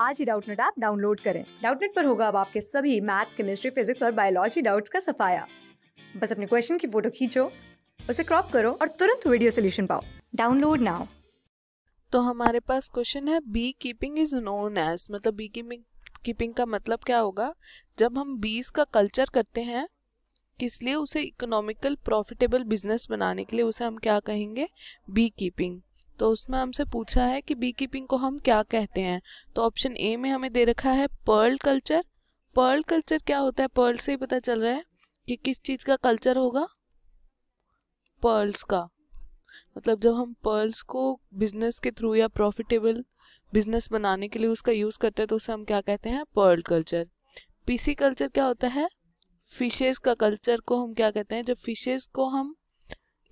आज ही Doubtnut app download करें डाउटनेट पर होगा अब आपके सभी मैथ्स केमिस्ट्री फिजिक्स और बायोलॉजी डाउट्स का सफाया बस अपने क्वेश्चन की फोटो खींचो उसे क्रॉप करो और तुरंत वीडियो सोल्यूशन पाओ डाउनलोड नाउ तो हमारे पास क्वेश्चन है beekeeping is known as मतलब बी कीपिंग कीपिंग का मतलब क्या होगा जब हम बीज का कल्चर करते हैं किस लिए उसे इकोनॉमिकल प्रॉफिटेबल बिजनेस बनाने के लिए उसे हम क्या कहेंगे बी कीपिंग तो उसमें हमसे पूछा है कि बी कीपिंग को हम क्या कहते हैं तो ऑप्शन ए में हमें दे रखा है पर्ल कल्चर पर्ल कल्चर क्या होता है पर्ल से ही पता चल रहा है कि किस चीज़ का कल्चर होगा पर्ल्स का मतलब जब हम पर्ल्स को बिजनेस के थ्रू या प्रॉफिटेबल बिजनेस बनाने के लिए उसका यूज़ करते हैं तो उसे हम क्या कहते हैं पर्ल कल्चर पीसी कल्चर क्या होता है फिशेस का कल्चर को हम क्या कहते हैं जब फिशेस को हम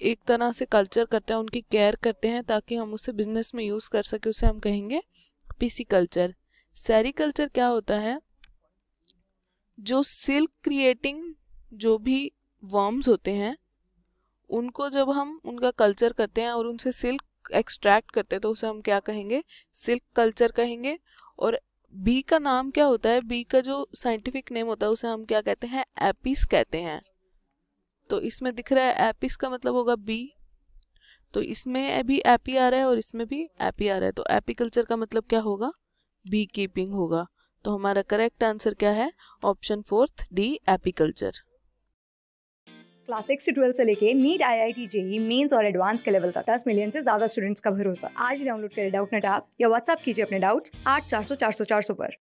एक तरह से कल्चर करते हैं उनकी केयर करते हैं ताकि हम उसे बिजनेस में यूज़ कर सके उसे हम कहेंगे पीसी कल्चर सैरी कल्चर क्या होता है जो सिल्क क्रिएटिंग जो भी वर्म्स होते हैं उनको जब हम उनका कल्चर करते हैं और उनसे सिल्क एक्सट्रैक्ट करते हैं तो उसे हम क्या कहेंगे सिल्क कल्चर कहेंगे और बी का नाम क्या होता है बी का जो साइंटिफिक नेम होता है उसे हम क्या कहते हैं एपिस कहते हैं तो इसमें दिख रहा है एपिस का मतलब होगा बी तो इसमें भी एपी आ रहा है और इसमें भी एपी आ रहा है तो एपीकल्चर का मतलब क्या होगा बी कीपिंग होगा तो हमारा करेक्ट आंसर क्या है option fourth D apiculture class six twelve से लेके NEET I I T JEE mains और एडवांस के लेवल तक दस मिलियन से ज्यादा स्टूडेंट्स का भरोसा आज डाउनलोड करें डाउट नेट आप या व्हाट्सअप कीजिए अपने डाउट्स आठ चार सौ चार सौ चार सौ पर